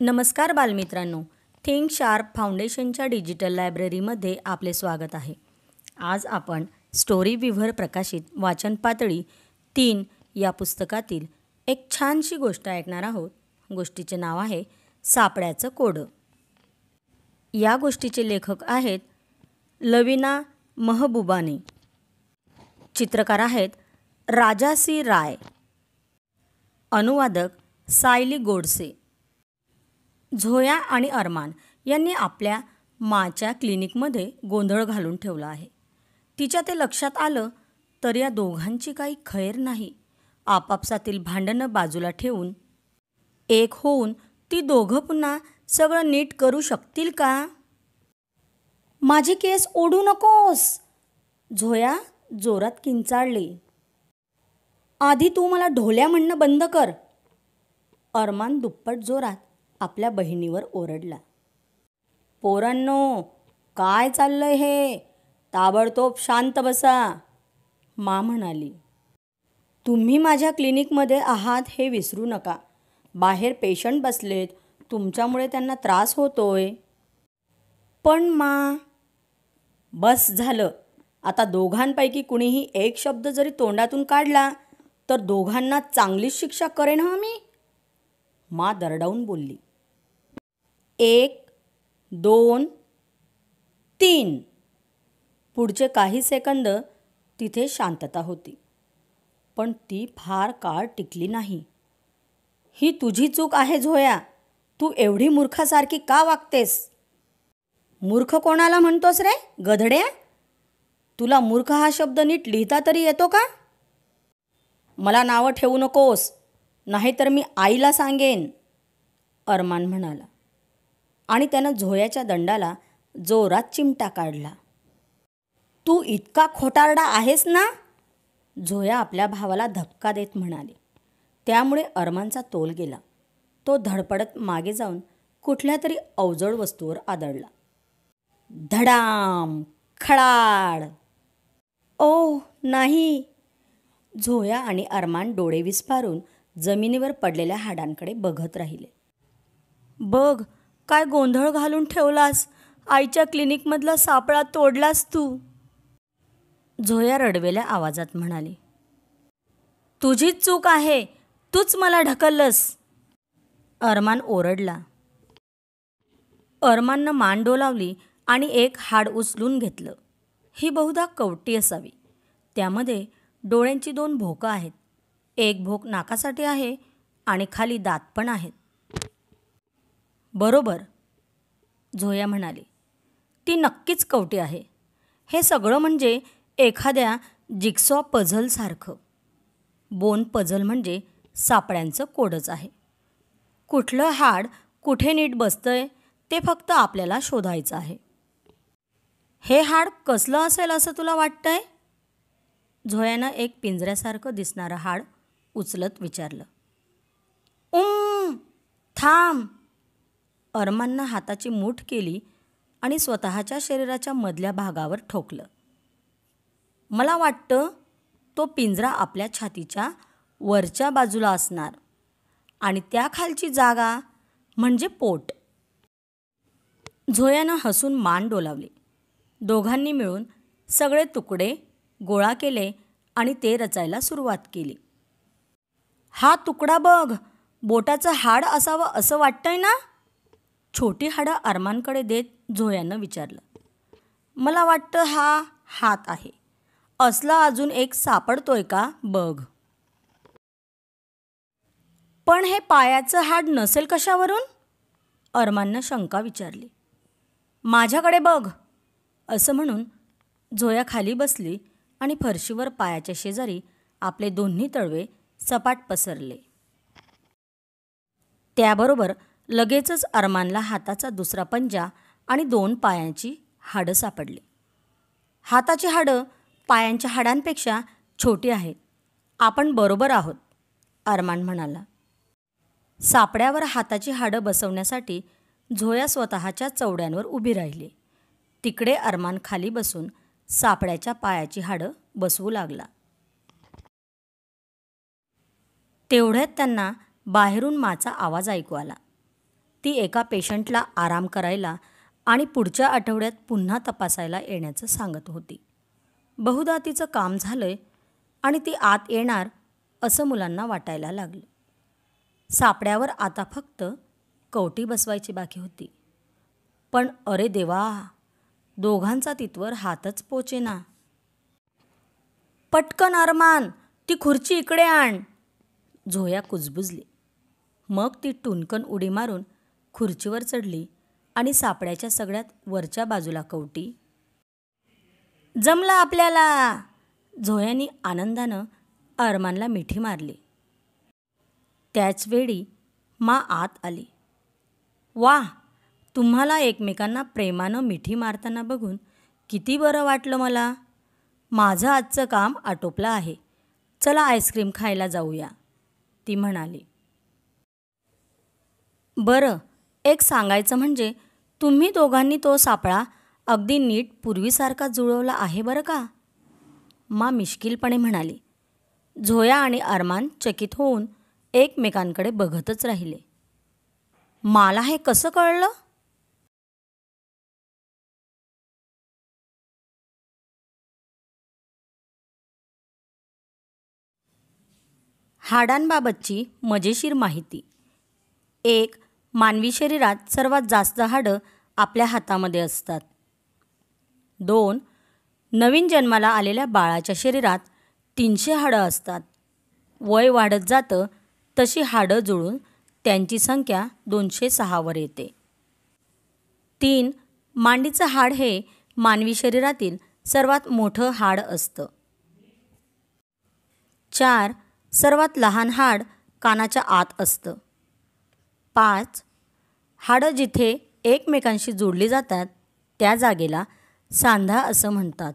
नमस्कार बालमित्रांनो think sharp फाउंडेशनच्या डिजिटल लायब्ररीमध्ये आपले स्वागत आहे आज आपण स्टोरी विव्हर प्रकाशित वाचन पातळी तीन या पुस्तकातील एक छानशी गोष्ट ऐकणार आहोत गोष्टीचे नाव आहे सापड्याचं कोडं या गोष्टीचे लेखक आहेत लविना महबुबाने चित्रकार आहेत राजासी राय अनुवादक सायली गोडसे झोया आणि अरमान यांनी आपल्या माच्या क्लिनिकमध्ये गोंधळ घालून ठेवला आहे तिच्या ते लक्षात आलं तर या दोघांची काही खैर नाही आपापसातील भांडणं बाजूला ठेवून एक होऊन ती दोघं पुन्हा सगळं नीट करू शकतील का माझी केस ओढू नकोस झोया जोरात किंचाळली आधी तू मला ढोल्या म्हणणं बंद कर अरमान दुप्पट जोरात आपल्या बहिणीवर ओरडला पोरांनो काय चाललंय हे ताबडतोब शांत बसा मा म्हणाली तुम्ही माझ्या क्लिनिकमध्ये आहात हे विसरू नका बाहेर पेशंट बसलेत तुमच्यामुळे त्यांना त्रास होतोय पण मा बस झालं आता दोघांपैकी कुणीही एक शब्द जरी तोंडातून काढला तर दोघांना चांगलीच शिक्षा करेन हा मी मा दरडावून बोलली एक दोन तीन पुढचे काही सेकंद तिथे शांतता होती पण ती फार काळ टिकली नाही ही तुझी चूक आहे झोया तू एवढी मूर्खासारखी का वागतेस मूर्ख कोणाला म्हणतोस रे गधड्या तुला मूर्ख हा शब्द नीट लिहिता तरी येतो का मला नावं ठेवू नकोस नाहीतर मी आईला सांगेन अरमान म्हणाला आणि त्यानं झोयाच्या दंडाला जोरात चिमटा काढला तू इतका खोटारडा आहेस ना झोया आपल्या भावाला धक्का देत म्हणाले त्यामुळे अरमानचा तोल गेला तो धडपडत मागे जाऊन कुठल्या तरी अवजड वस्तूवर आदळला धडाम खडाड ओ नाही झोया आणि अरमान डोळे विस्फारून जमिनीवर पडलेल्या हाडांकडे बघत राहिले बघ काय गोंधळ घालून ठेवलास आईच्या क्लिनिकमधला सापळा तोडलास तू झोया रडवेल्या आवाजात म्हणाली तुझीच चूक आहे तूच मला ढकललंस अरमान ओरडला अरमाननं मान डोलावली आणि एक हाड उचलून घेतलं ही बहुधा कवटी असावी त्यामध्ये डोळ्यांची दोन भोकं आहेत एक भोक नाकासाठी आहे आणि खाली दात पण आहेत बरोबर झोया म्हणाली ती नक्कीच कवटी आहे हे सगळं म्हणजे एखाद्या जिक्सॉ पझलसारखं बोन पझल म्हणजे सापड्यांचं कोडच आहे कुठलं हाड कुठे नीट बसतंय ते फक्त आपल्याला शोधायचं आहे हे हाड कसलं असेल असं तुला वाटतंय झोयानं एक पिंजऱ्यासारखं दिसणारं हाड उचलत विचारलं उम थांब अरमाननं हाताची मूठ केली आणि स्वतःच्या शरीराच्या मधल्या भागावर ठोकलं मला वाटतं तो पिंजरा आपल्या छातीच्या वरच्या बाजूला असणार आणि त्या खालची जागा म्हणजे पोट झोयानं हसून मान डोलावली दोघांनी मिळून सगळे तुकडे गोळा केले आणि ते रचायला सुरुवात केली हा तुकडा बघ बोटाचं हाड असावं असं वाटतंय ना छोटी हाडं अरमानकडे देत झोयानं विचारलं मला वाटतं हा हात आहे असला अजून एक सापडतोय का बघ पण हे पायाचं हाड नसेल कशावरून अरमाननं शंका विचारली माझ्याकडे बघ असं म्हणून झोया खाली बसली आणि फरशीवर पायाच्या शेजारी आपले दोन्ही तळवे सपाट पसरले त्याबरोबर लगेचच अरमानला हाताचा दुसरा पंजा आणि दोन पायांची हाडं सापडली हाताची हाडं पायांच्या हाडांपेक्षा छोटी आहेत आपण बरोबर आहोत अरमान म्हणाला सापड्यावर हाताची हाडं बसवण्यासाठी झोया स्वतःच्या चवड्यांवर उभी राहिली तिकडे अरमान खाली बसून सापड्याच्या पायाची हाडं बसवू लागला तेवढ्यात त्यांना बाहेरून माचा आवाज ऐकू आला ती एका पेशंटला आराम करायला आणि पुढच्या आठवड्यात पुन्हा तपासायला येण्याचं सांगत होती बहुधा तिचं काम झालं आणि ती आत येणार असं मुलांना वाटायला लागलं सापड्यावर आता फक्त कवटी बसवायची बाकी होती पण अरे देवा दोघांचा तितवर हातच पोचेना पटकन अरमान ती खुर्ची इकडे आण झोया कुजबुजली मग ती टुनकन उडी मारून खुर्चीवर चढली आणि सापड्याच्या सगळ्यात वरच्या बाजूला कवटी जमला आपल्याला झोयानी आनंदानं अरमानला मिठी मारली त्याचवेळी मा आत आली वाह तुम्हाला एकमेकांना प्रेमानं मिठी मारताना बघून किती बरं वाटलं मला माझं आजचं काम आटोपलं आहे चला आईस्क्रीम खायला जाऊया ती म्हणाली बरं एक सांगायचं म्हणजे तुम्ही दोघांनी तो सापळा अगदी नीट पूर्वीसारखा जुळवला आहे बरं का मा मिश्किलपणे म्हणाली झोया आणि अरमान चकित होऊन एकमेकांकडे बघतच राहिले मला हे कसं कळलं हाडांबाबतची मजेशीर माहिती एक मानवी शरीरात सर्वात जास्त हाडं आपल्या हातामध्ये असतात दोन नवीन जन्माला आलेल्या बाळाच्या शरीरात तीनशे हाडं असतात वय वाढत जातं तशी हाडं जुळून त्यांची संख्या दोनशे सहावर येते तीन मांडीचं हाड हे मानवी शरीरातील सर्वात मोठं हाड असतं चार सर्वात लहान हाड कानाच्या आत असतं पाच हाडं जिथे एकमेकांशी जोडली जातात त्या जागेला सांधा असं म्हणतात